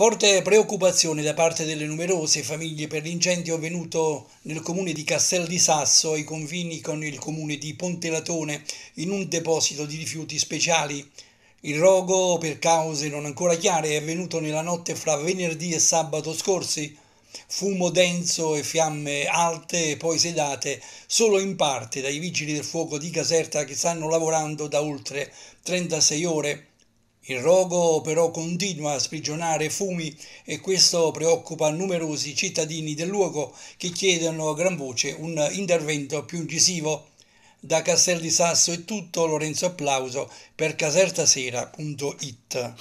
Forte preoccupazione da parte delle numerose famiglie per l'incendio avvenuto nel comune di Castel di Sasso ai confini con il comune di Pontelatone in un deposito di rifiuti speciali. Il rogo, per cause non ancora chiare, è avvenuto nella notte fra venerdì e sabato scorsi. Fumo denso e fiamme alte e poi sedate solo in parte dai vigili del fuoco di Caserta che stanno lavorando da oltre 36 ore. Il rogo però continua a sprigionare fumi e questo preoccupa numerosi cittadini del luogo che chiedono a gran voce un intervento più incisivo. Da Castel di Sasso è tutto, Lorenzo Applauso per casertasera.it.